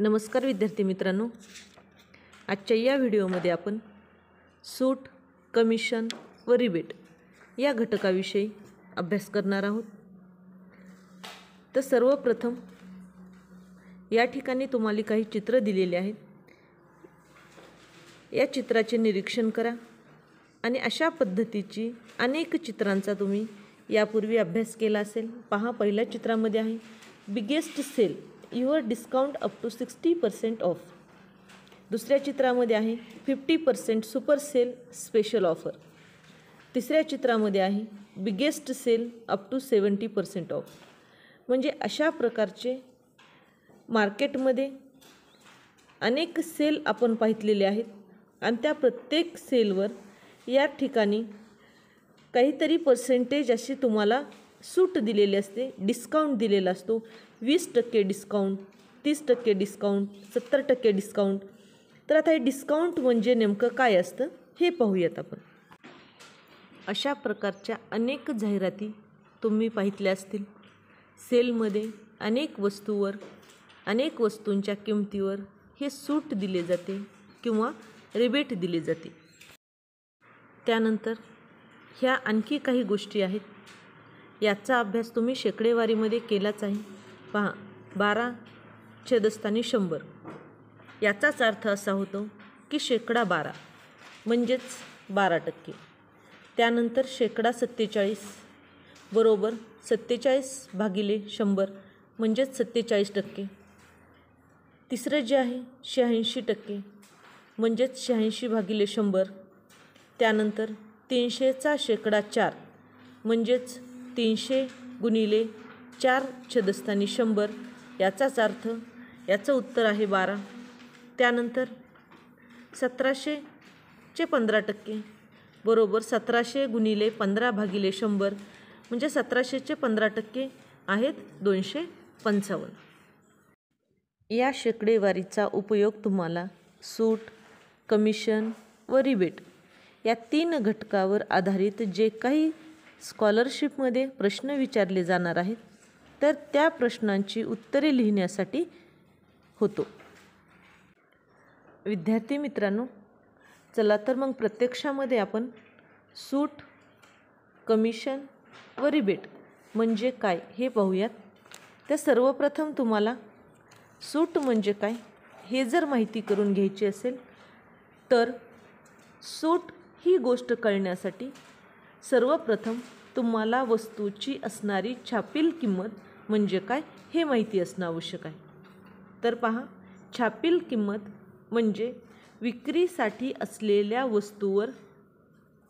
नमस्कार विद्यार्थी मित्रांनो आजच्या या व्हिडिओमध्ये आपण सूट कमिशन व रिबेट या घटकाविषयी अभ्यास करणार आहोत तर सर्वप्रथम या ठिकाणी तुम्हाला काही चित्र दिलेले आहेत या चित्राचे निरीक्षण करा आणि अशा पद्धतीची अनेक चित्रांचा तुम्ही यापूर्वी अभ्यास केला असेल पहा पहिल्या चित्रामध्ये आहे biggest sale your discount up to sixty percent off दुसऱ्या चित्रामध्ये आहे fifty percent super sale special offer तिसऱ्या चित्रामध्ये आहे biggest sale up to seventy percent off म्हणजे अशा प्रकारचे मार्केटमध्ये अनेक सेल आपण पाहितलेले आहेत आणि त्या प्रत्येक सेलवर या ठिकाणी काहीतरी पर्सेंटेज अशी तुम्हाला सूट दिलेली असते डिस्काउंट दिलेला असतो वीस टक्के डिस्काउंट तीस टक्के डिस्काउंट सत्तर टक्के डिस्काउंट तर आता हे डिस्काउंट म्हणजे नेमकं काय असतं हे पाहूयात आपण अशा प्रकारच्या अनेक जाहिराती तुम्ही पाहितल्या असतील सेलमध्ये अनेक वस्तूवर अनेक वस्तूंच्या किमतीवर हे सूट दिले जाते किंवा रिबेट दिले जाते त्यानंतर ह्या आणखी काही गोष्टी आहेत याचा अभ्यास तुम्ही शेकडेवारीमध्ये केलाच आहे पहा बारा छेदस्थानी शंभर याचाच अर्थ असा होतो की शेकडा बारा म्हणजेच बारा टक्के त्यानंतर शेकडा सत्तेचाळीस बरोबर सत्तेचाळीस भागिले शंभर म्हणजेच सत्तेचाळीस टक्के तिसरं जे आहे शहाऐंशी टक्के म्हणजेच शहाऐंशी भागिले शंभर त्यानंतर तीनशेचा शेकडा चार म्हणजेच तीनशे गुणिले चार छदस्थानी शंभर याचाच अर्थ याचं उत्तर आहे बारा त्यानंतर चे पंधरा टक्के बरोबर सतराशे गुणिले पंधरा भागिले शंभर म्हणजे सतराशेचे पंधरा टक्के आहेत दोनशे पंचावन्न या शेकडेवारीचा उपयोग तुम्हाला सूट कमिशन व रिबेट या तीन घटकावर आधारित जे काही स्कॉलरशिपमध्ये प्रश्न विचारले जाणार आहेत तर त्या प्रश्नांची उत्तरे लिहिण्यासाठी होतो विद्यार्थी मित्रांनो चला तर मग प्रत्यक्षामध्ये आपण सूट कमिशन व रिबेट म्हणजे काय हे पाहूयात तर सर्वप्रथम तुम्हाला सूट म्हणजे काय हे जर माहिती करून घ्यायची असेल तर सूट ही गोष्ट कळण्यासाठी सर्वप्रथम तुम्हाला वस्तूची असणारी छापील किंमत म्हणजे काय हे माहिती असणं आवश्यक आहे तर पहा छापील किंमत म्हणजे विक्रीसाठी असलेल्या वस्तूवर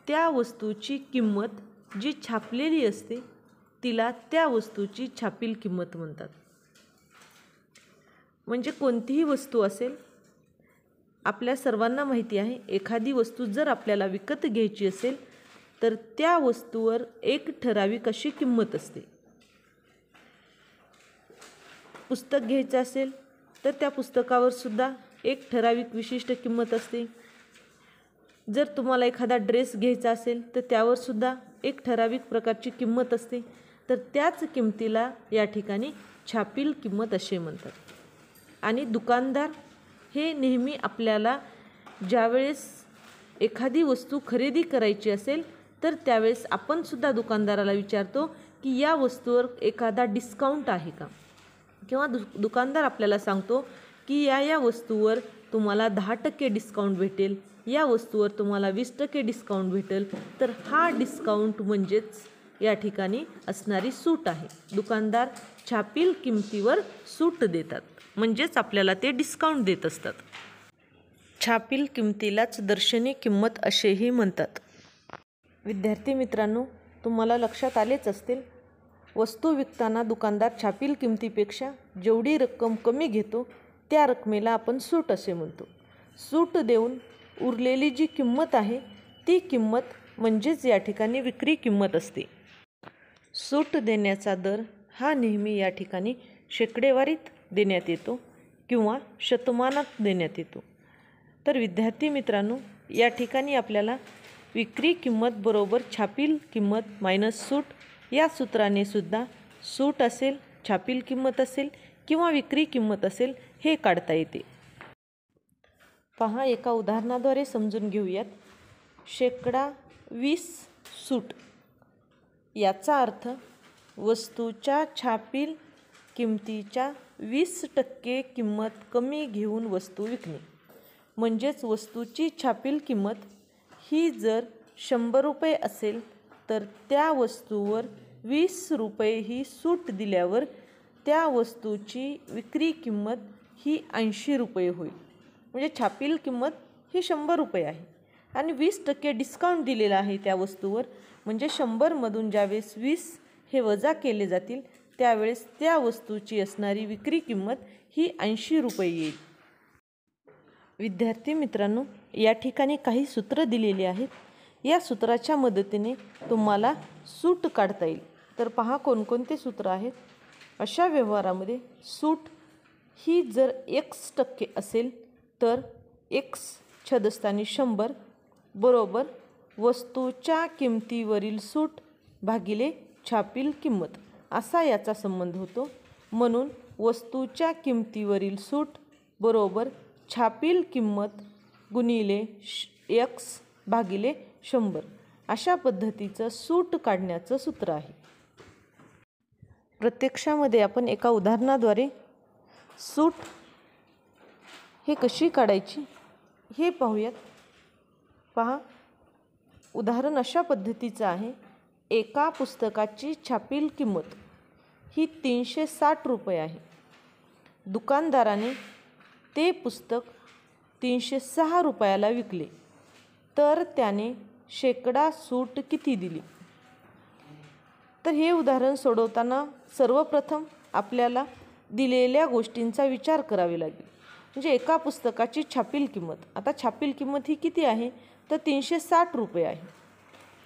त्या वस्तूची किंमत जी छापलेली असते तिला त्या वस्तूची छापील किंमत म्हणतात म्हणजे कोणतीही वस्तू असेल आपल्या सर्वांना माहिती आहे एखादी वस्तू जर आपल्याला विकत घ्यायची असेल तर त्या वस्तूवर एक ठराविक अशी किंमत असते पुस्तक घ्यायचं असेल तर त्या पुस्तकावर सुद्धा एक ठराविक विशिष्ट किंमत असते जर तुम्हाला एखादा ड्रेस घ्यायचा असेल तर त्यावर सुद्धा एक ठराविक प्रकारची किंमत असते तर त्याच किंमतीला या ठिकाणी छापील किंमत असे म्हणतात आणि दुकानदार हे नेहमी आपल्याला ज्यावेळेस एखादी वस्तू खरेदी करायची असेल तर त्यावेळेस आपणसुद्धा दुकानदाराला विचारतो की या वस्तूवर एखादा डिस्काउंट आहे का किंवा दु दुकानदार आपल्याला सांगतो की या या वस्तूवर तुम्हाला दहा टक्के डिस्काउंट भेटेल या वस्तूवर तुम्हाला वीस टक्के डिस्काउंट भेटेल तर हा डिस्काउंट म्हणजेच या ठिकाणी असणारी सूट आहे दुकानदार छापील किमतीवर सूट देतात म्हणजेच आपल्याला ते डिस्काउंट देत असतात छापील किमतीलाच दर्शनी किंमत असेही म्हणतात विद्यार्थी मित्रांनो तुम्हाला लक्षात आलेच असतील वस्तू विकताना दुकानदार छापील किमतीपेक्षा जेवढी रक्कम कमी घेतो त्या रकमेला आपण सूट असे म्हणतो सूट देऊन उरलेली जी किंमत आहे ती किंमत म्हणजेच या ठिकाणी विक्री किंमत असते सूट देण्याचा दर हा नेहमी या ठिकाणी शेकडेवारीत देण्यात येतो किंवा शतमानात देण्यात येतो तर विद्यार्थी मित्रांनो या ठिकाणी आपल्याला विक्री किंमत बरोबर छापील किंमत मायनस सूट या सूत्राने सुद्धा सूट असेल छापील किंमत असेल किंवा विक्री किंमत असेल हे काढता येते पहा एका उदाहरणाद्वारे समजून घेऊयात शेकडा वीस सूट याचा अर्थ वस्तूच्या छापील किमतीच्या वीस टक्के किंमत कमी घेऊन वस्तू विकणे म्हणजेच वस्तूची छापील किंमत ही जर शंभर रुपये असेल तर त्या वस्तूवर वीस रुपये ही सूट दिल्यावर त्या वस्तूची विक्री किंमत ही ऐंशी रुपये होईल म्हणजे छापील किंमत ही शंभर रुपये आहे आणि वीस टक्के डिस्काउंट दिलेला आहे त्या वस्तूवर म्हणजे शंभरमधून ज्यावेळेस वीस हे वजा केले जातील त्यावेळेस त्या वस्तूची असणारी विक्री किंमत ही ऐंशी रुपये येईल विद्यार्थी मित्रांनो या ठिकाणी काही सूत्र दिलेली आहेत या सूत्राच्या मदतीने तुम्हाला सूट काढता येईल तर पहा कोणकोणते सूत्र आहेत अशा व्यवहारामध्ये सूट ही जर एक्स टक्के असेल तर एक्स छदस्थानी शंभर बरोबर वस्तूच्या किमतीवरील सूट भागिले छापील किंमत असा याचा संबंध होतो म्हणून वस्तूच्या किमतीवरील सूट बरोबर छापील किंमत गुणिले श एक्स भागिले शंभर अशा पद्धतीचं सूट काढण्याचं सूत्र आहे प्रत्यक्षामध्ये आपण एका उदाहरणाद्वारे सूट हे कशी काढायची हे पाहूयात पहा उदाहरण अशा पद्धतीचं आहे एका पुस्तकाची छापील किंमत ही तीनशे साठ रुपये आहे दुकानदाराने ते पुस्तक तीनशे सहा रुपयाला विकले तर त्याने शेकडा सूट किती दिली तर हे उदाहरण सोडवताना सर्वप्रथम आपल्याला दिलेल्या गोष्टींचा विचार करावे लागेल म्हणजे एका पुस्तकाची छापील किंमत आता छापील किंमत ही किती आहे तर तीनशे साठ रुपये आहे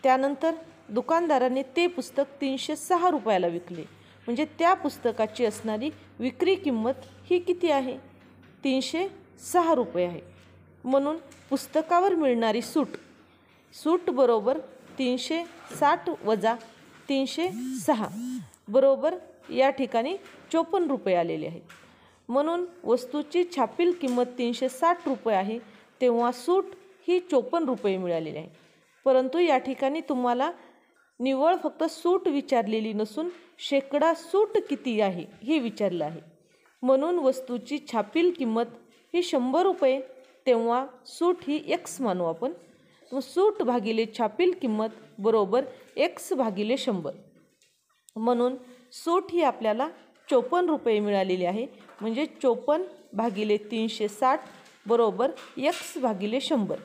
त्यानंतर दुकानदाराने ते पुस्तक तीनशे सहा रुपयाला विकले म्हणजे त्या पुस्तकाची असणारी विक्री किंमत ही किती आहे तीनशे सहा रुपये आहे म्हणून पुस्तकावर मिळणारी सूट सूट बरोबर तीनशे साठ वजा तीनशे सहा बरोबर या ठिकाणी चोपन्न रुपये आलेले आहेत म्हणून वस्तूची छापील किंमत तीनशे साठ रुपये आहे तेव्हा सूट ही चोपन्न रुपये मिळालेली आहे परंतु या ठिकाणी तुम्हाला निव्वळ फक्त सूट विचारलेली नसून शेकडा सूट किती आहे हे विचारलं आहे म्हणून वस्तूची छापील किंमत ही शंभर रुपये तेव्हा सूट ही एक्स मानू आपण सूट भागिले छापील किंमत बरोबर एक्स भागिले शंभर म्हणून सूट ही आपल्याला चोपन्न रुपये मिळालेली आहे म्हणजे चोपन्न भागिले तीनशे साठ बरोबर एक्स भागिले शंभर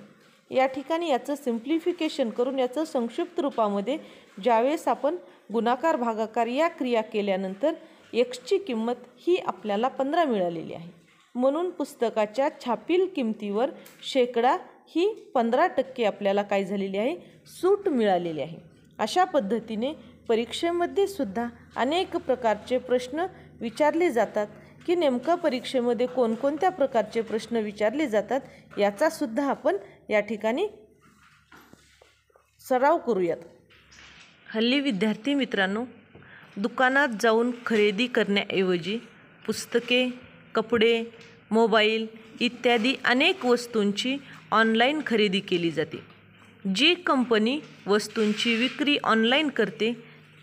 या ठिकाणी याचं सिम्प्लिफिकेशन करून याचं संक्षिप्त रूपामध्ये ज्यावेळेस आपण गुणाकार भागाकार या क्रिया केल्यानंतर एक्सची किंमत ही आपल्याला पंधरा मिळालेली आहे म्हणून पुस्तकाच्या छापील किमतीवर शेकडा ही पंधरा टक्के आपल्याला काय झालेली आहे सूट मिळालेली आहे अशा पद्धतीने परीक्षेमध्ये सुद्धा अनेक प्रकारचे प्रश्न विचारले जातात की नेमका परीक्षेमध्ये कोणकोणत्या प्रकारचे प्रश्न विचारले जातात याचासुद्धा आपण या ठिकाणी सराव करूयात हल्ली विद्यार्थी मित्रांनो दुकानात जाऊन खरेदी करण्याऐवजी पुस्तके कपडे मोबाईल इत्यादी अनेक वस्तूंची ऑनलाईन खरेदी केली जाते जी कंपनी वस्तूंची विक्री ऑनलाईन करते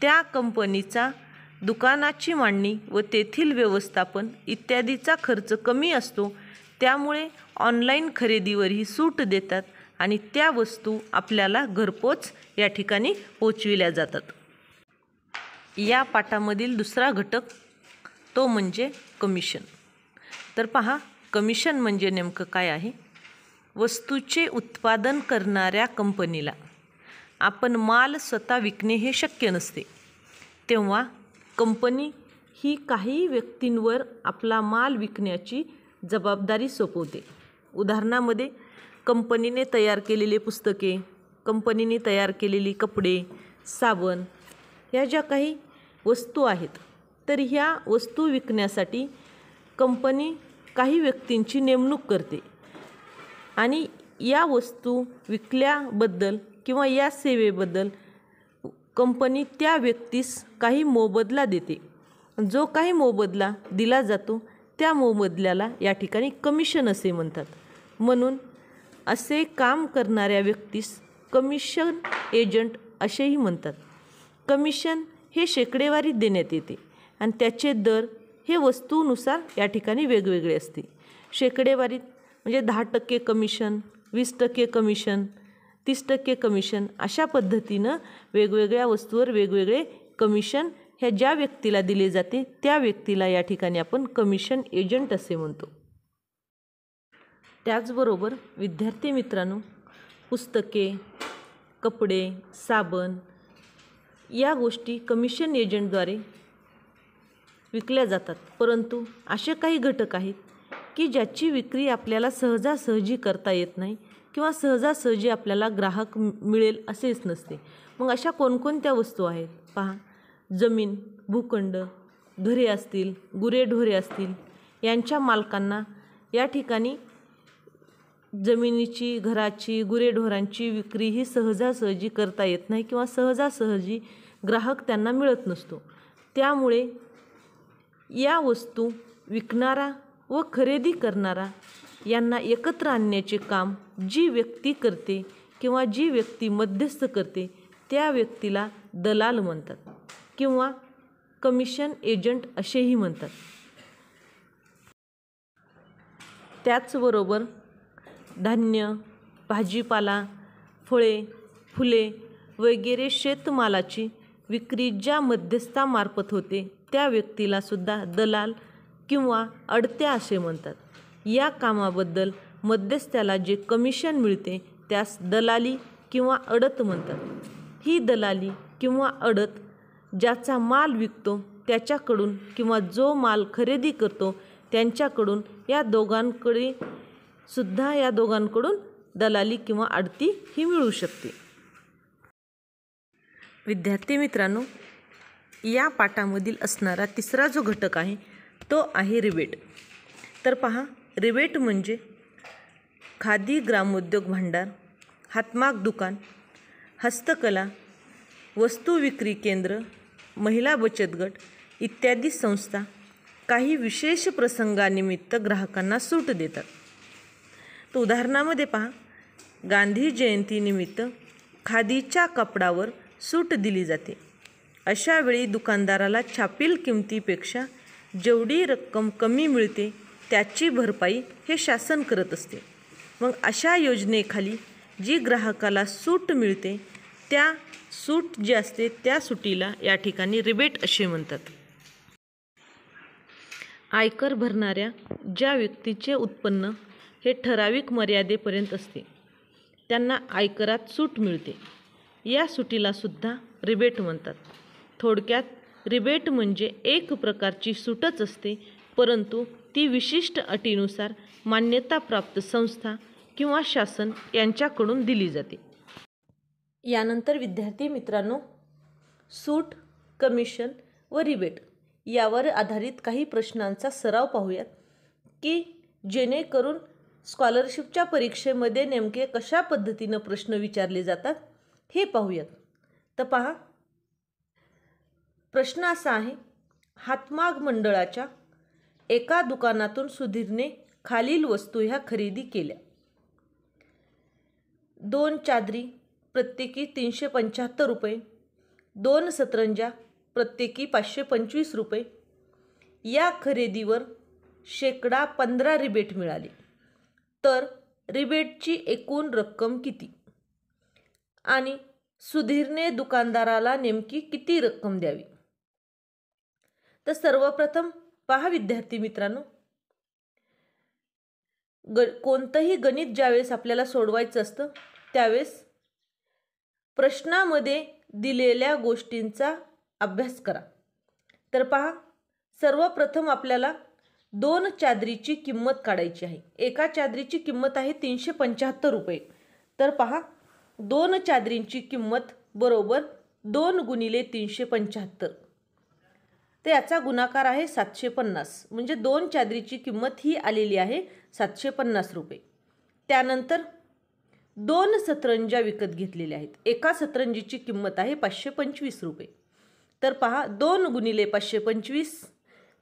त्या कंपनीचा दुकानाची मांडणी व तेथील व्यवस्थापन इत्यादीचा खर्च कमी असतो त्यामुळे ऑनलाईन खरेदीवरही सूट देतात आणि त्या वस्तू आपल्याला घरपोच या ठिकाणी पोचविल्या जातात या पाठामधील दुसरा घटक तो म्हणजे कमिशन तर पहा कमिशन म्हणजे नेमकं काय आहे वस्तूचे उत्पादन करणाऱ्या कंपनीला आपण माल स्वतः विकणे हे शक्य नसते तेव्हा कंपनी ही काही व्यक्तींवर आपला माल विकण्याची जबाबदारी सोपवते उदाहरणामध्ये कंपनीने तयार केलेले पुस्तके कंपनीने तयार केलेली कपडे साबण ह्या ज्या काही वस्तू आहेत तर ह्या वस्तू विकण्यासाठी कंपनी काही व्यक्तींची नेमणूक करते आणि या वस्तू विकल्याबद्दल किंवा या सेवेबद्दल कंपनी त्या व्यक्तीस काही मोबदला देते जो काही मोबदला दिला जातो त्या मोबदल्याला या ठिकाणी कमिशन असे म्हणतात म्हणून असे काम करणाऱ्या व्यक्तीस कमिशन एजंट असेही म्हणतात कमिशन हे शेकडेवारीत देण्यात येते आणि त्याचे दर हे वस्तूनुसार या ठिकाणी वेगवेगळे असते शेकडेवारीत म्हणजे दहा टक्के कमिशन वीस टक्के कमिशन तीस टक्के कमिशन अशा पद्धतीनं वेगवेगळ्या वस्तूवर वेगवेगळे कमिशन ह्या ज्या व्यक्तीला दिले जाते त्या व्यक्तीला या ठिकाणी आपण कमिशन एजंट असे म्हणतो त्याचबरोबर विद्यार्थी मित्रांनो पुस्तके कपडे साबण या गोष्टी कमिशन एजंटद्वारे विकल्या जातात परंतु असे काही घटक आहेत की ज्याची विक्री आपल्याला सहजासहजी करता येत नाही किंवा सहजासहजी आपल्याला ग्राहक मिळेल असेच नसते मग अशा कोणकोणत्या वस्तू आहेत पहा जमीन भूखंड घरे असतील गुरेढोरे असतील यांच्या मालकांना या ठिकाणी जमिनीची घराची गुरेढोरांची विक्री ही सहजासहजी करता येत नाही किंवा सहजासहजी ग्राहक त्यांना मिळत नसतो त्यामुळे या वस्तू विकणारा व खरेदी करणारा यांना एकत्र आणण्याचे काम जी व्यक्ती करते किंवा जी व्यक्ती मध्यस्थ करते त्या व्यक्तीला दलाल म्हणतात किंवा कमिशन एजंट असेही म्हणतात त्याचबरोबर धान्य भाजीपाला फळे फुले वगैरे शेतमालाची विक्री ज्या मध्यस्थामार्फत होते त्या व्यक्तीलासुद्धा दलाल किंवा अडत्या असे म्हणतात या कामाबद्दल मध्यस्थ्याला जे कमिशन मिळते त्यास दलाली किंवा अडत म्हणतात ही दलाली किंवा अडत ज्याचा माल विकतो त्याच्याकडून किंवा जो माल खरेदी करतो त्यांच्याकडून या दोघांकडे सुद्धा या दोघांकडून दलाली किंवा आडती ही मिळू शकते विद्यार्थी मित्रांनो या पाठामधील असणारा तिसरा जो घटक आहे तो आहे रिबेट तर पहा रिबेट म्हणजे खादी ग्रामोद्योग भांडार हातमाग दुकान हस्तकला वस्तू विक्री केंद्र महिला बचत गट इत्यादी संस्था काही विशेष प्रसंगानिमित्त ग्राहकांना सूट देतात तर उदाहरणामध्ये पहा गांधी जयंतीनिमित्त खादीच्या कपडावर सूट दिली जाते अशावेळी दुकानदाराला छापील किमतीपेक्षा जेवढी रक्कम कमी मिळते त्याची भरपाई हे शासन करत असते मग अशा योजनेखाली जी ग्राहकाला सूट मिळते त्या सूट जी असते त्या सुटीला या ठिकाणी रिबेट असे म्हणतात आयकर भरणाऱ्या ज्या व्यक्तीचे उत्पन्न हे ठराविक मर्यादेपर्यंत असते त्यांना आयकरात सूट मिळते या सुटीला सुद्धा रिबेट म्हणतात थोडक्यात रिबेट म्हणजे एक प्रकारची सूटच असते परंतु ती विशिष्ट अटीनुसार मान्यताप्राप्त संस्था किंवा शासन यांच्याकडून दिली जाते यानंतर विद्यार्थी मित्रांनो सूट कमिशन व रिबेट यावर आधारित काही प्रश्नांचा सराव पाहूयात की जेणेकरून स्कॉलरशिपच्या परीक्षेमध्ये नेमके कशा पद्धतीनं प्रश्न विचारले जातात हे पाहूयात तर पहा प्रश्न असा आहे हातमाग मंडळाच्या एका दुकानातून सुधीरने खालील वस्तू ह्या खरेदी केल्या दोन चादरी प्रत्येकी तीनशे पंच्याहत्तर रुपये दोन सतरंजा प्रत्येकी पाचशे पंचवीस रुपये या खरेदीवर शेकडा पंधरा रिबेट मिळाली तर रिबेटची एकूण रक्कम किती आणि सुधीरने दुकानदाराला नेमकी किती रक्कम द्यावी तर सर्वप्रथम पहा विद्यार्थी मित्रांनो ग कोणतंही गणित ज्यावेळेस आपल्याला सोडवायचं असतं त्यावेळेस प्रश्नामध्ये दिलेल्या गोष्टींचा अभ्यास करा तर पहा सर्वप्रथम आपल्याला दोन चादरीची किंमत काढायची आहे एका चादरीची किंमत आहे तीनशे पंच्याहत्तर रुपये तर पहा दोन चादरींची किंमत बरोबर दोन गुणिले तीनशे पंच्याहत्तर तर याचा गुणाकार आहे सातशे पन्नास म्हणजे दोन चादरीची किंमत ही आलेली आहे सातशे पन्नास रुपये त्यानंतर दोन सतरंज्या विकत घेतलेल्या आहेत एका सतरंजीची किंमत आहे पाचशे पंचवीस रुपये तर पहा दोन गुणिले पाचशे पंचवीस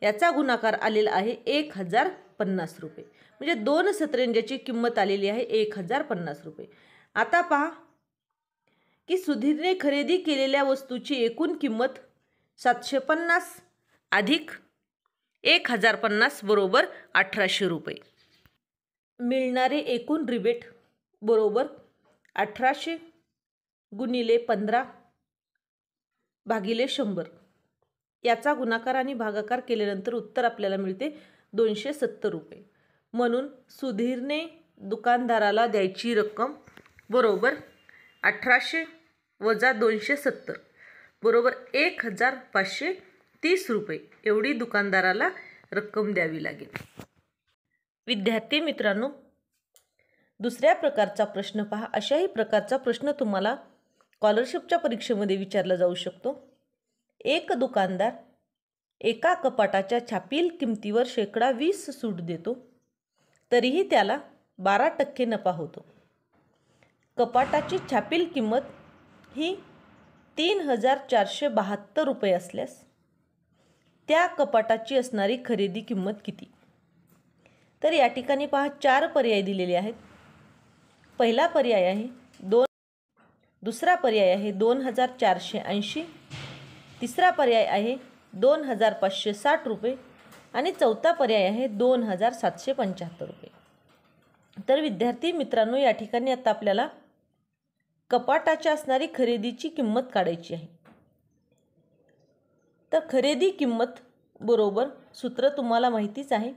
याचा गुणाकार आलेला आहे एक हजार पन्नास रुपये म्हणजे दोन सतरंजाची किंमत आलेली आहे एक हजार पन्नास रुपये आता पहा की सुधीरने खरेदी केलेल्या वस्तूची एकूण किंमत सातशे पन्नास अधिक एक हजार पन्नास बरोबर अठराशे रुपये मिळणारे एकूण रिबेट बरोबर अठराशे गुणिले पंधरा भागिले शंभर याचा गुणाकार आणि भागाकार केल्यानंतर उत्तर आपल्याला मिळते दोनशे सत्तर रुपये म्हणून सुधीरने दुकानदाराला द्यायची रक्कम बरोबर अठराशे वजा दोनशे सत्तर बरोबर एक हजार पाचशे तीस रुपये एवढी दुकानदाराला रक्कम द्यावी लागेल विद्यार्थी मित्रांनो दुसऱ्या प्रकारचा प्रश्न पहा अशाही प्रकारचा प्रश्न तुम्हाला स्कॉलरशिपच्या परीक्षेमध्ये विचारला जाऊ शकतो एक दुकानदार एका कपाटाच्या छापील किमतीवर शेकडा वीस सूट देतो तरीही त्याला बारा टक्के नफा होतो कपाटाची छापील किंमत ही तीन हजार चारशे बहात्तर रुपये असल्यास त्या कपाटाची असणारी खरेदी किंमत किती तर या ठिकाणी पहा चार पर्याय दिलेले आहेत पहिला पर्याय आहे दोन दुसरा पर्याय आहे दोन हजार चारशे ऐंशी तिसरा पर्याय आहे दोन हजार पाचशे साठ रुपये आणि चौथा पर्याय आहे दोन हजार सातशे पंच्याहत्तर रुपये तर विद्यार्थी मित्रांनो या ठिकाणी आता आपल्याला कपाटाच्या असणारी खरेदीची किंमत काढायची आहे तर खरेदी किंमत बरोबर सूत्र तुम्हाला माहितीच आहे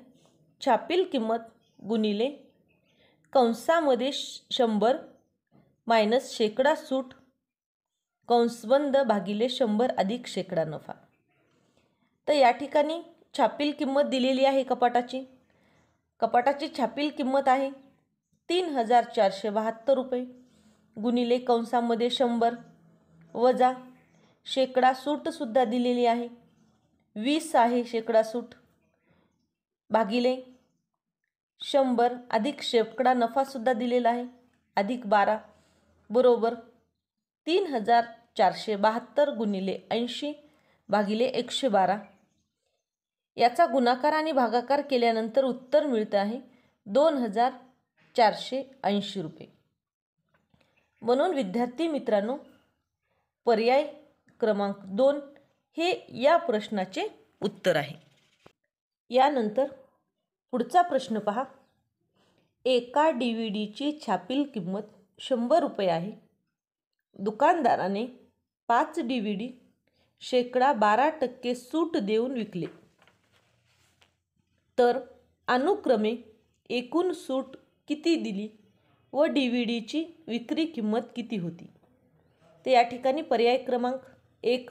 छापील किंमत गुणिले कंसामध्ये शंभर मायनस शेकडा सूट कंसबंद भागिले शंभर अधिक शेकडा नफा तर या ठिकाणी छापील किंमत दिलेली आहे कपाटाची कपाटाची छापील किंमत आहे तीन हजार चारशे बहात्तर रुपये गुणिले कंसामध्ये शंभर वजा शेकडा सूटसुद्धा दिलेली आहे वीस आहे शेकडा सूट भागिले शंभर अधिक शेकडा नफासुद्धा दिलेला आहे अधिक बारा बरोबर तीन हजार चारशे बहात्तर गुणिले ऐंशी भागिले एकशे बारा याचा गुणाकार आणि भागाकार केल्यानंतर उत्तर मिळतं आहे दोन हजार चारशे ऐंशी रुपये म्हणून विद्यार्थी मित्रांनो पर्याय क्रमांक दोन हे या प्रश्नाचे उत्तर आहे यानंतर पुढचा प्रश्न पहा एका डी व्ही डीची छापील किंमत शंभर रुपये आहे दुकानदाराने पाच डी व्ही डी शेकडा बारा टक्के सूट देऊन विकले तर अनुक्रमे एकूण सूट किती दिली व डी व्ही डीची विक्री किंमत किती होती ते या ठिकाणी पर्याय क्रमांक एक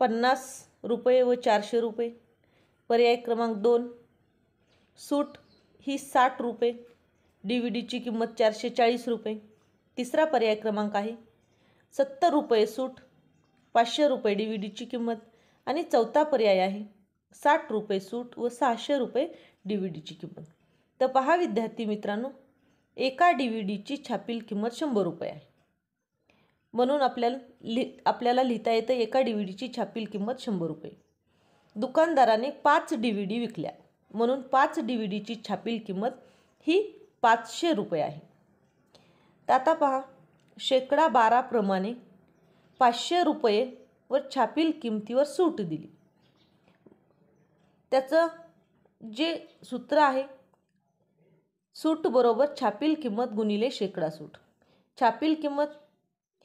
पन्नास रुपये व चारशे रुपये पर्याय क्रमांक दोन सूट ही साठ रुपये डी व्ही डीची किंमत चारशे चाळीस रुपये तिसरा पर्याय क्रमांक आहे सत्तर रुपये सूट पाचशे रुपये डी व्ही डीची किंमत आणि चौथा पर्याय आहे साठ रुपये सूट व सहाशे रुपये डी व्ही डीची किंमत तर पहा विद्यार्थी मित्रांनो एका डी व्ही डीची छापील किंमत शंभर रुपये आहे म्हणून आपल्याला लि आपल्याला लिहिता येतं एका डी व्ही डीची छापील किंमत शंभर रुपये दुकानदाराने पाच डी व्ही डी विकल्या म्हणून पाच डी व्ही डीची छापील किंमत ही पाचशे रुपये आहे आता पहा शेकडा बाराप्रमाणे पाचशे रुपये व छापील किमतीवर सूट दिली त्याचं जे सूत्र आहे सूट बरोबर छापील किंमत गुणिले शेकडा सूट छापील किंमत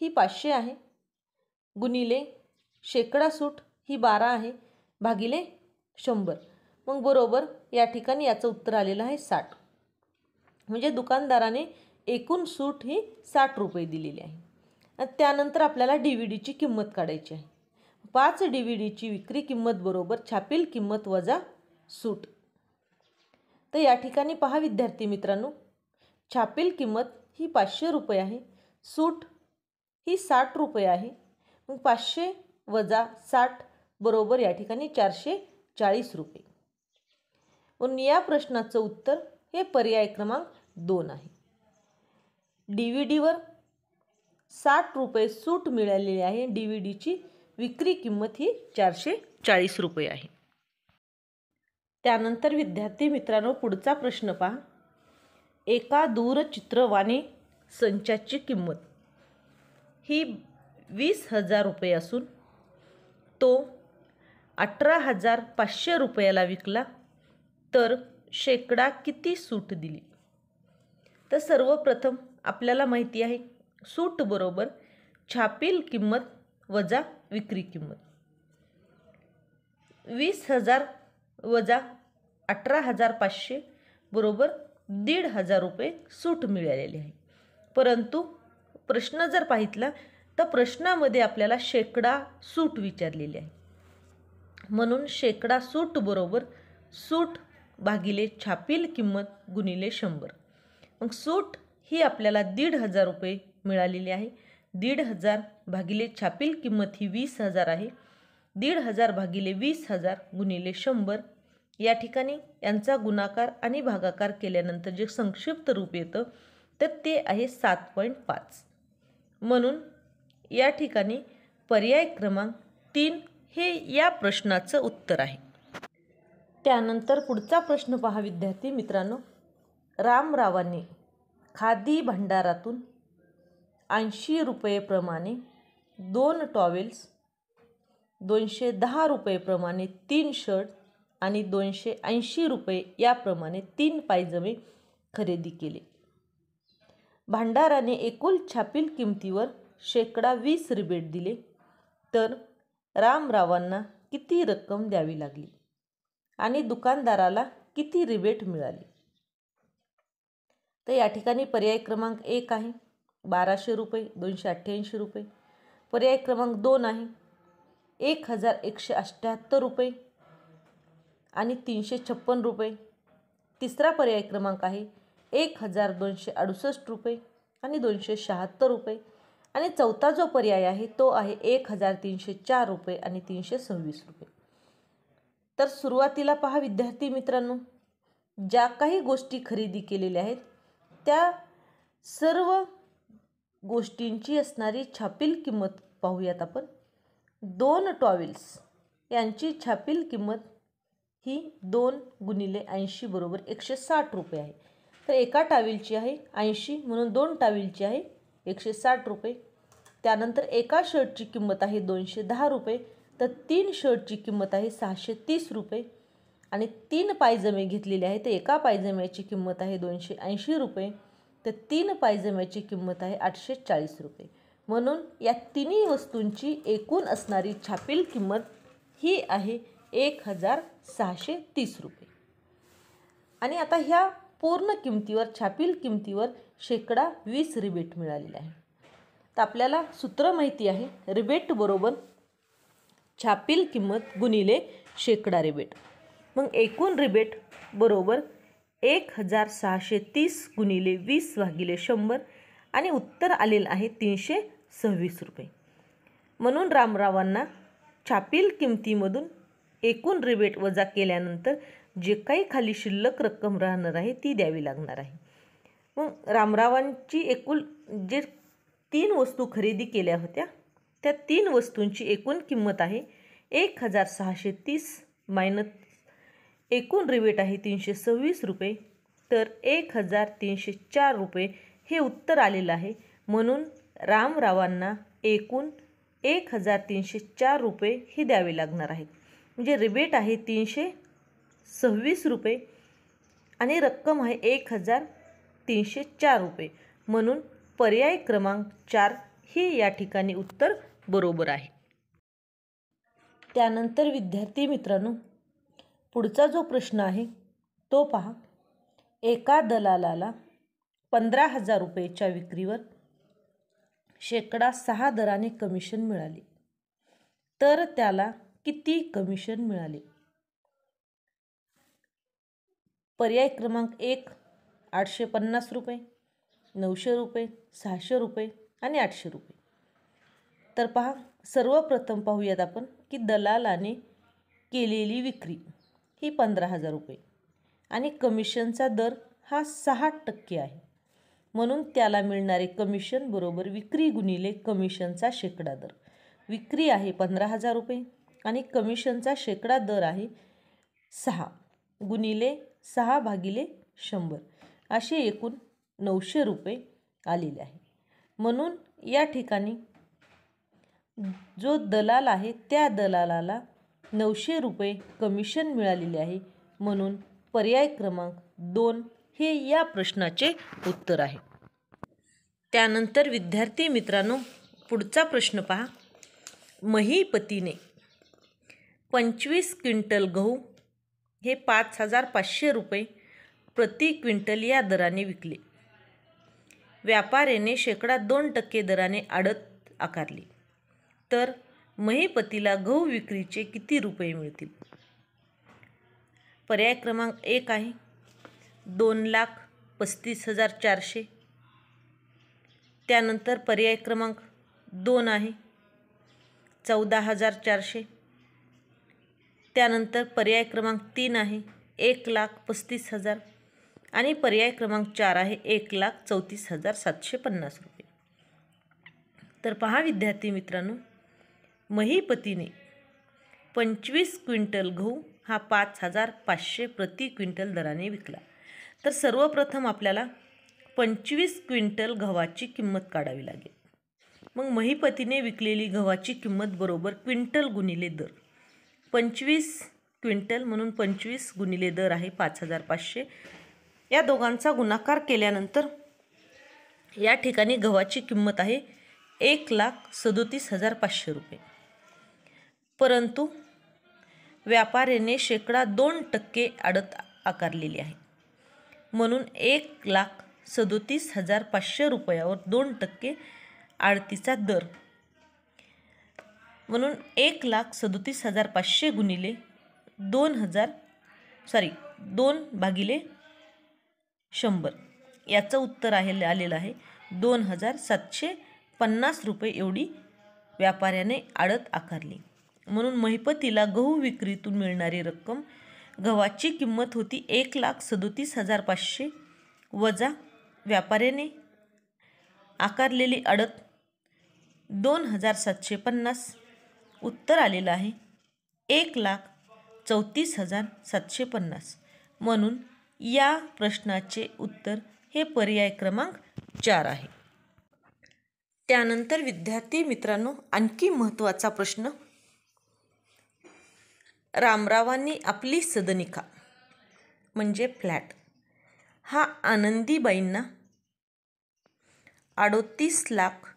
ही पाचशे आहे गुणिले शेकडा सूट ही बारा आहे भागिले शंभर मग बरोबर या ठिकाणी याचं उत्तर आलेलं आहे साठ म्हणजे दुकानदाराने एकूण सूट ही साठ रुपये दिलेली आहे त्यानंतर आपल्याला डी व्ही डीची किंमत काढायची आहे पाच डी व्ही डीची विक्री किंमत बरोबर छापील किंमत वजा सूट तर या ठिकाणी पहा विद्यार्थी मित्रांनो छापील किंमत ही पाचशे रुपये आहे सूट ही साठ रुपये आहे मग पाचशे वजा साठ बरोबर या ठिकाणी चारशे चाळीस रुपये म्हणून या प्रश्नाचं उत्तर हे पर्याय क्रमांक दोन आहे डी व्ही डीवर साठ रुपये सूट मिळालेली आहे डी व्ही डीची विक्री किंमत ही चारशे चाळीस रुपये आहे त्यानंतर विद्यार्थी मित्रांनो पुढचा प्रश्न पहा एका दूरचित्रवाणी संचाची किंमत ही वीस हजार रुपये असून तो अठरा हजार पाचशे रुपयाला विकला तर शेकडा किती सूट दिली तर सर्वप्रथम आपल्याला माहिती आहे सूट बरोबर छापील किंमत वजा विक्री किंमत वीस हजार वजा अठरा हजार पाचशे बरोबर दीड हजार रुपये सूट मिळालेली आहे परंतु प्रश्न जर पाहितला तर प्रश्नामध्ये आपल्याला शेकडा सूट विचारलेली आहे म्हणून शेकडा सूट बरोबर सूट भागिले छापील किंमत गुणिले शंभर मग सूट ही आपल्याला दीड हजार रुपये मिळालेली आहे दीड हजार भागिले छापील किंमत ही वीस हजार आहे दीड हजार भागिले वीस हजार गुणिले शंभर या ठिकाणी यांचा गुणाकार आणि भागाकार केल्यानंतर जे संक्षिप्त रूप येतं तर ते आहे सात पॉईंट पाच म्हणून या ठिकाणी पर्याय क्रमांक तीन हे या प्रश्नाचं उत्तर आहे त्यानंतर पुढचा प्रश्न पहा विद्यार्थी मित्रांनो रामरावांनी खादी भंडारातून ऐंशी रुपयेप्रमाणे दोन टॉवेल्स दोनशे दहा रुपयेप्रमाणे तीन शर्ट आणि दोनशे ऐंशी रुपये याप्रमाणे तीन पायजमे खरेदी केले भांडाराने एकूल छापील किमतीवर शेकडा वीस रिबेट दिले तर रामरावांना किती रक्कम द्यावी लागली आणि दुकानदाराला किती रिबेट मिळाली तर या ठिकाणी पर्याय क्रमांक एक आहे बाराशे रुपये दोनशे अठ्ठ्याऐंशी रुपये पर्याय क्रमांक दोन आहे एक हजार एकशे अठ्ठ्याहत्तर रुपये आणि तीनशे छप्पन रुपये तिसरा पर्याय क्रमांक आहे एक हजार दोनशे अडुसष्ट रुपये आणि दोनशे शहात्तर रुपये आणि चौथा जो पर्याय आहे तो आहे एक हजार तीनशे चार रुपये आणि तीनशे सव्वीस रुपये तर सुरुवातीला पहा विद्यार्थी मित्रांनो ज्या काही गोष्टी खरेदी केलेल्या आहेत त्या सर्व गोष्टींची असणारी छापील किंमत पाहूयात आपण दोन टॉवेल्स यांची छापील किंमत ही दोन गुणिले ऐंशी बरोबर एकशे साठ रुपये आहे तर एका टावीलची आहे ऐंशी म्हणून दोन टावीलची आहे एकशे साठ रुपये त्यानंतर एका शर्टची किंमत आहे दोनशे दहा रुपये तर तीन शर्टची किंमत आहे सहाशे तीस रुपये आणि तीन पायजमे घेतलेले आहे तर एका पायजम्याची किंमत आहे दोनशे ऐंशी रुपये तर तीन पायजम्याची किंमत आहे आठशे चाळीस रुपये म्हणून या तिन्ही वस्तूंची एकूण असणारी छापील किंमत ही आहे एक हजार सहाशे तीस रुपये आणि आता ह्या पूर्ण किमतीवर छापील किमतीवर शेकडा वीस रिबेट मिळालेला आहे तर आपल्याला सूत्र माहिती आहे रिबेट बरोबर छापील किंमत गुणिले शेकडा रिबेट मग एकूण रिबेट बरोबर एक हजार सहाशे तीस गुणिले वीस भागिले शंभर आणि उत्तर आलेलं आहे तीनशे सव्वीस रुपये म्हणून रामरावांना छापील किमतीमधून एकूण रिबेट वजा केल्यानंतर जे काही खाली शिल्लक रक्कम राहणार आहे ती द्यावी लागणार आहे मग रामरावांची एकूण जे तीन वस्तू खरेदी केल्या होत्या त्या तीन वस्तूंची एकूण किंमत आहे एक हजार सहाशे तीस मायनस एकूण रिवेट आहे तीनशे सव्वीस रुपये तर एक हजार तीनशे चार रुपये हे उत्तर आलेलं आहे म्हणून रामरावांना एकूण एक हजार तीनशे चार रुपये हे द्यावे लागणार आहेत म्हणजे रिबेट आहे तीनशे सव्वीस रुपये आणि रक्कम आहे एक हजार तीनशे चार रुपये म्हणून पर्याय क्रमांक चार ही या ठिकाणी उत्तर बरोबर आहे त्यानंतर विद्यार्थी मित्रांनो पुढचा जो प्रश्न आहे तो पहा एका दलालाला पंधरा हजार रुपयेच्या विक्रीवर शेकडा सहा दराने कमिशन मिळाले तर त्याला किती कमिशन मिळाले पर्याय क्रमांक एक आठशे पन्नास रुपये नऊशे रुपये सहाशे रुपये आणि आठशे रुपये तर पहा सर्वप्रथम पाहूयात आपण की दलालाने केलेली विक्री ही पंधरा हजार रुपये आणि कमिशनचा दर हा सहा टक्के आहे म्हणून त्याला मिळणारे कमिशन बरोबर विक्री गुणिले कमिशनचा शेकडा दर विक्री आहे पंधरा हजार रुपये आणि कमिशनचा शेकडा दर आहे सहा गुणिले सहा भागिले शंभर असे एकूण नऊशे रुपये आलेले आहे म्हणून या ठिकाणी जो दलाल आहे त्या दलालाला नऊशे रुपये कमिशन मिळालेले आहे म्हणून पर्याय क्रमांक दोन हे या प्रश्नाचे उत्तर आहे त्यानंतर विद्यार्थी मित्रांनो पुढचा प्रश्न पहा महीपतीने पंचवीस क्विंटल गहू हे पाच हजार पाचशे रुपये प्रति क्विंटल या दराने विकले व्यापाऱ्याने शेकडा दोन टक्के दराने आडत आकारली तर महीपतीला गहू विक्रीचे किती रुपये मिळतील पर्याय क्रमांक एक आहे दोन लाख पस्तीस हजार चारशे त्यानंतर पर्याय क्रमांक दोन आहे चौदा हजार चारशे त्यानंतर पर्याय क्रमांक तीन आहे एक लाख पस्तीस हजार आणि पर्याय क्रमांक चार आहे एक लाख चौतीस हजार सातशे पन्नास रुपये तर पहा विद्यार्थी मित्रांनो महीपतीने पंचवीस क्विंटल गहू हा पाच हजार पाचशे प्रति क्विंटल दराने विकला तर सर्वप्रथम आपल्याला पंचवीस क्विंटल गव्हाची किंमत काढावी लागेल मग महीपतीने विकलेली गव्हाची किंमत बरोबर क्विंटल गुणिले दर पंचवीस क्विंटल म्हणून पंचवीस गुणिले दर आहे पाच हजार पाचशे या दोघांचा गुणाकार केल्यानंतर या ठिकाणी गव्हाची किंमत आहे एक लाख सदोतीस हजार पाचशे रुपये परंतु व्यापाऱ्याने शेकडा दोन टक्के आडत आकारलेली आहे म्हणून एक लाख सदोतीस हजार पाचशे रुपयावर दोन टक्के आडतीचा दर म्हणून एक लाख सदोतीस हजार पाचशे गुणिले दोन हजार सॉरी दोन भागिले शंभर याचं उत्तर आहे आलेलं आहे दोन हजार सातशे पन्नास रुपये एवढी व्यापाऱ्याने आडत आकारली म्हणून महिपतीला गहू विक्रीतून मिळणारी रक्कम गव्हाची किंमत होती एक लाख सदोतीस हजार पाचशे वजा व्यापाऱ्याने आकारलेली अडत दोन हजार सातशे पन्नास उत्तर आलेलं आहे एक लाख चौतीस हजार सातशे पन्नास म्हणून या प्रश्नाचे उत्तर हे पर्याय क्रमांक चार आहे त्यानंतर विद्यार्थी मित्रांनो आणखी महत्त्वाचा प्रश्न रामरावांनी आपली सदनिका म्हणजे फ्लॅट हा आनंदीबाईंना अडोतीस लाख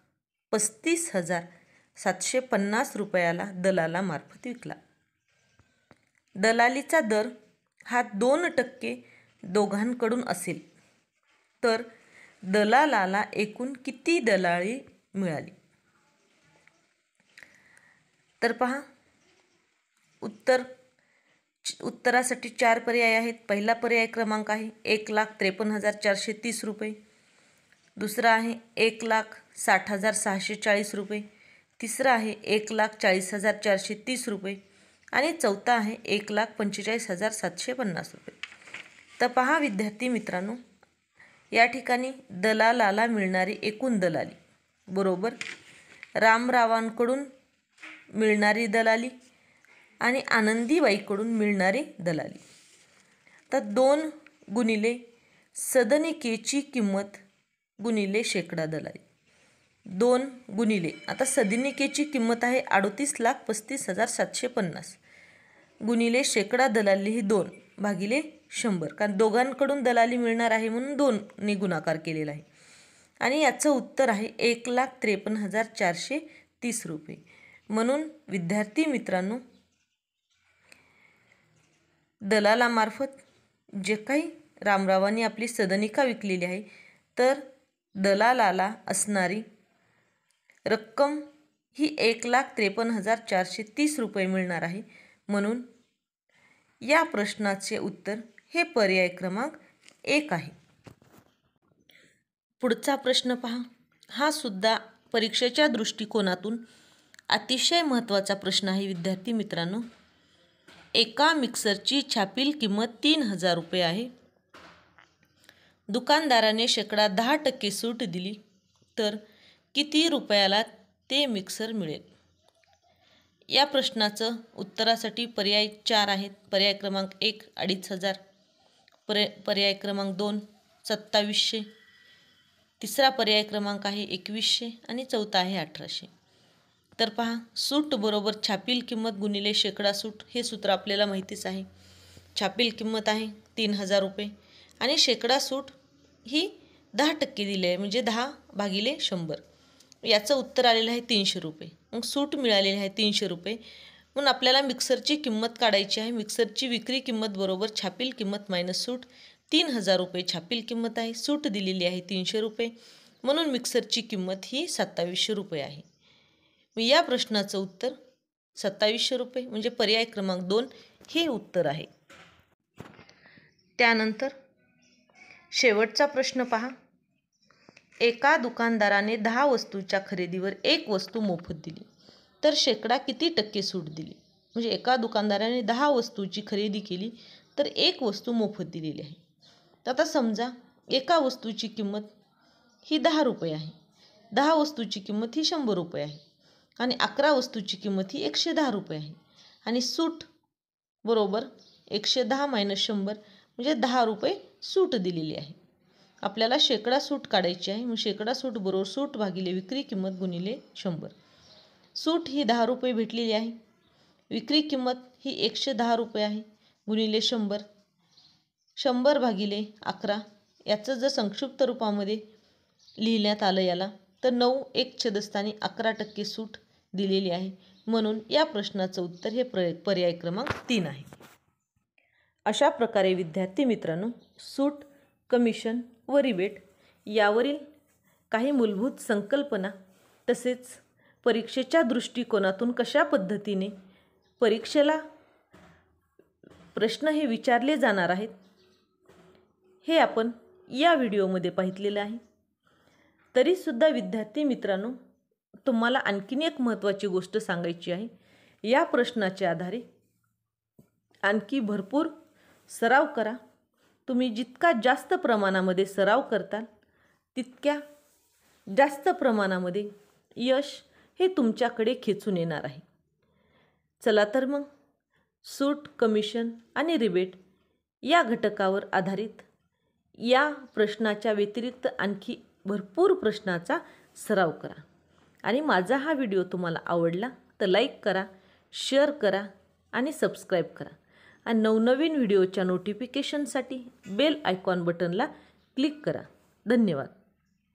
पस्तीस हजार सातशे पन्नास रुपयाला दलालामार्फत विकला दलालीचा दर हा दोन टक्के दोघांकडून असेल तर दलालाला एकूण किती दलाली मिळाली तर पहा उत्तर उत्तरासाठी चार पर्याय आहेत पहिला पर्याय क्रमांक आहे एक लाख त्रेपन्न हजार चारशे तीस रुपये दुसरा आहे एक लाख साठ हजार सहाशे चाळीस रुपये तिसरं आहे एक लाख चाळीस हजार चारशे तीस रुपये आणि चौथा आहे एक लाख पंचेचाळीस हजार सातशे पन्नास रुपये तर पहा विद्यार्थी मित्रांनो या ठिकाणी दलालाला मिळणारी एकूण दलाली बरोबर रामरावांकडून मिळणारी दलाली आणि आनंदीबाईकडून मिळणारी दलाली तर दोन गुणिले सदनिकेची किंमत गुणिले शेकडा दलाली दोन गुणिले आता सदनिकेची किंमत आहे अडोतीस लाख पस्तीस हजार सातशे पन्नास गुणिले शेकडा दलाली ही दोन भागिले शंभर कारण दोघांकडून दलाली मिळणार आहे म्हणून दोनने गुणाकार केलेला आहे आणि याचं उत्तर आहे एक लाख त्रेपन्न हजार चारशे तीस रुपये म्हणून विद्यार्थी मित्रांनो दलालामार्फत जे काही रामरावांनी आपली सदनिका विकलेली आहे तर दलालाला असणारी रक्कम ही एक लाख त्रेपन्न हजार चारशे तीस रुपये मिळणार आहे म्हणून या प्रश्नाचे उत्तर हे पर्याय क्रमांक एक आहे पुढचा प्रश्न पहा हा सुद्धा परीक्षेच्या दृष्टिकोनातून अतिशय महत्त्वाचा प्रश्न आहे विद्यार्थी मित्रांनो एका मिक्सरची छापील किंमत तीन हजार रुपये आहे दुकानदाराने शेकडा दहा टक्के सूट दिली तर किती रुपयाला ते मिक्सर मिळेल या प्रश्नाचं उत्तरासाठी पर्याय चार आहेत पर्याय क्रमांक एक अडीच हजार पर पर्याय क्रमांक दोन सत्तावीसशे तिसरा पर्याय क्रमांक आहे एकवीसशे आणि चौथा आहे अठराशे तर पहा सूट बरोबर छापील किंमत गुणिले शेकडा सूट हे सूत्र आपल्याला माहितीच आहे छापील किंमत आहे तीन हजार रुपये आणि शेकडा सूट ही दहा टक्के दिली आहे म्हणजे दहा भागिले शंभर याचं उत्तर आलेलं आहे तीनशे रुपये मग सूट मिळालेली आहे तीनशे रुपये म्हणून आपल्याला मिक्सरची किंमत काढायची आहे मिक्सरची विक्री किंमत बरोबर छापील किंमत मायनस सूट तीन हजार रुपये छापील किंमत आहे सूट दिलेली आहे तीनशे रुपये म्हणून मिक्सरची किंमत ही सत्तावीसशे रुपये आहे मी या प्रश्नाचं उत्तर सत्तावीसशे रुपये म्हणजे पर्याय क्रमांक दोन हे उत्तर आहे त्यानंतर शेवटचा प्रश्न पहा एका दुकानदाराने दहा वस्तूच्या खरेदीवर एक वस्तू मोफत दिली तर शेकडा किती टक्के सूट दिली म्हणजे एका दुकानदाराने दहा वस्तूची खरेदी केली तर एक वस्तू मोफत दिलेली आहे तर आता समजा एका वस्तूची किंमत ही दहा रुपये आहे दहा वस्तूची किंमत ही शंभर रुपये आहे आणि अकरा वस्तूची किंमत ही एकशे दहा रुपये आहे आणि सूट बरोबर एकशे दहा मायनस शंभर म्हणजे दहा रुपये सूट दिलेली आहे आपल्याला शेकडा सूट काढायची आहे मग शेकडा सूट बरोबर सूट भागिले विक्री किंमत गुणिले शंभर सूट ही दहा रुपये भेटलेली आहे विक्री किंमत ही एकशे दहा रुपये आहे गुणिले शंभर शंभर भागिले अकरा याचं जर संक्षिप्त रूपामध्ये लिहिण्यात आलं याला तर नऊ एक छदस्थानी अकरा टक्के सूट दिलेली आहे म्हणून या प्रश्नाचं उत्तर हे प्र पर्याय क्रमांक तीन आहे अशा प्रकारे विद्यार्थी मित्रांनो सूट कमिशन व रिबेट यावरील काही मूलभूत संकल्पना तसेच परीक्षेच्या दृष्टिकोनातून कशा पद्धतीने परीक्षेला प्रश्न हे विचारले जाणार आहेत हे आपण या व्हिडिओमध्ये पाहितलेलं आहे तरीसुद्धा विद्यार्थी मित्रांनो तुम्हाला आणखीन एक महत्त्वाची गोष्ट सांगायची आहे या प्रश्नाच्या आधारे आणखी भरपूर सराव करा तुम्ही जितका जास्त प्रमाणामध्ये सराव करताल तितक्या जास्त प्रमाणामध्ये यश हे तुमच्याकडे खेचून येणार आहे चला तर मग सूट कमिशन आणि रिबेट या घटकावर आधारित या प्रश्नाच्या व्यतिरिक्त आणखी भरपूर प्रश्नाचा सराव करा आणि माझा हा व्हिडिओ तुम्हाला आवडला तर लाईक करा शेअर करा आणि सबस्क्राईब करा आणि नवनवीन व्हिडिओच्या नोटिफिकेशनसाठी बेल आयकॉन बटनला क्लिक करा धन्यवाद